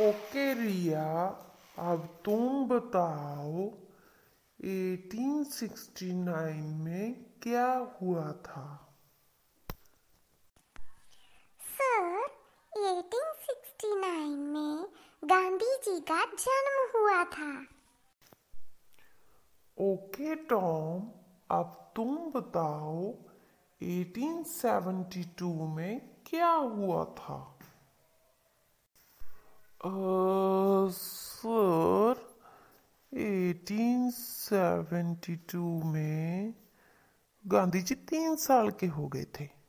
okay रिया अब तुम बताओ 1869 में क्या हुआ था सर 1869 में गांधी जी का जन्म हुआ था ओके टॉम अब तुम बताओ 1872 में क्या हुआ था एटीन सर 1872 में गांधी जी तीन साल के हो गए थे